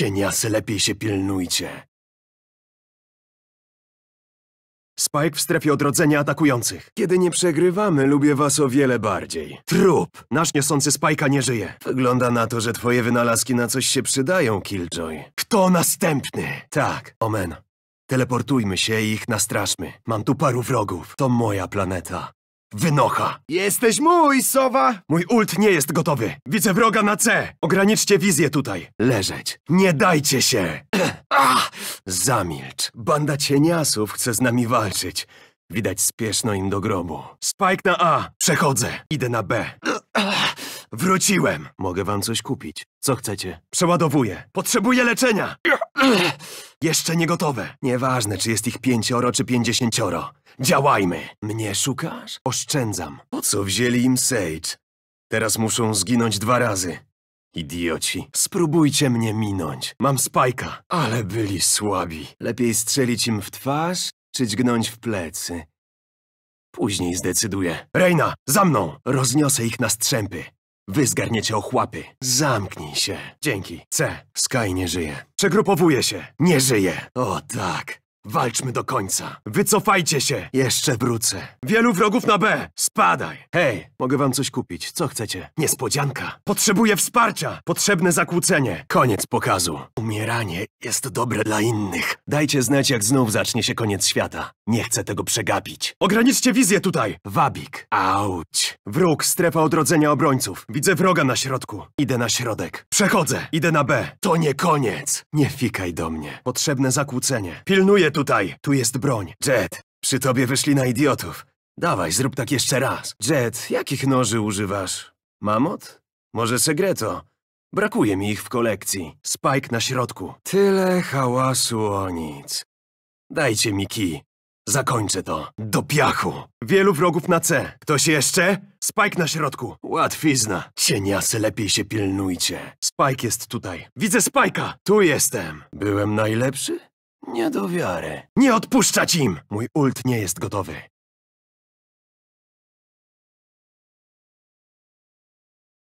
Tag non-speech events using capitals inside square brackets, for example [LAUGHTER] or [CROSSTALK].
Cieniasy, lepiej się pilnujcie. Spike w strefie odrodzenia atakujących. Kiedy nie przegrywamy, lubię was o wiele bardziej. Trup! Nasz niosący Spike'a nie żyje. Wygląda na to, że twoje wynalazki na coś się przydają, Killjoy. Kto następny? Tak, Omen. Teleportujmy się i ich nastraszmy. Mam tu paru wrogów. To moja planeta. Wynocha. Jesteś mój, sowa! Mój ult nie jest gotowy. Widzę wroga na C. Ograniczcie wizję tutaj. Leżeć. Nie dajcie się! Ach! [CLEARS THROAT] Ah! Zamilcz. Banda cieniasów chce z nami walczyć. Widać spieszno im do grobu. Spike na A. Przechodzę. Idę na B. Wróciłem. Mogę wam coś kupić. Co chcecie? Przeładowuję. Potrzebuję leczenia. [CLEARS THROAT] Jeszcze nie gotowe. Nieważne, czy jest ich pięcioro czy pięćdziesięcioro. Działajmy! Mnie szukasz? Oszczędzam. Po co wzięli im Sage? Teraz muszą zginąć dwa razy. Idioci, spróbujcie mnie minąć. Mam spajka, ale byli słabi. Lepiej strzelić im w twarz, czy dźgnąć w plecy. Później zdecyduję. Reina, za mną! Rozniosę ich na strzępy. Wy zgarniecie ochłapy. Zamknij się. Dzięki. C. Sky nie żyje. Przegrupowuje się. Nie żyje. O tak. Walczmy do końca. Wycofajcie się! Jeszcze wrócę. Wielu wrogów na B! Spadaj! Hej, mogę wam coś kupić. Co chcecie? Niespodzianka. Potrzebuję wsparcia! Potrzebne zakłócenie. Koniec pokazu. Umieranie jest dobre dla innych. Dajcie znać, jak znów zacznie się koniec świata. Nie chcę tego przegapić. Ograniczcie wizję tutaj! Wabik. Auć. Wróg, strefa odrodzenia obrońców. Widzę wroga na środku. Idę na środek. Przechodzę. Idę na B. To nie koniec. Nie fikaj do mnie. Potrzebne zakłócenie. Pilnuję tutaj, tu jest broń. Jet, przy tobie wyszli na idiotów. Dawaj, zrób tak jeszcze raz. Jet, jakich noży używasz? Mamot? Może segreto? Brakuje mi ich w kolekcji. Spike na środku. Tyle hałasu o nic. Dajcie mi kij. Zakończę to. Do piachu. Wielu wrogów na C. Ktoś jeszcze? Spike na środku. Łatwizna. Cieniasy, lepiej się pilnujcie. Spike jest tutaj. Widzę Spike'a. Tu jestem. Byłem najlepszy? Nie do wiary. Nie odpuszczać im! Mój ult nie jest gotowy.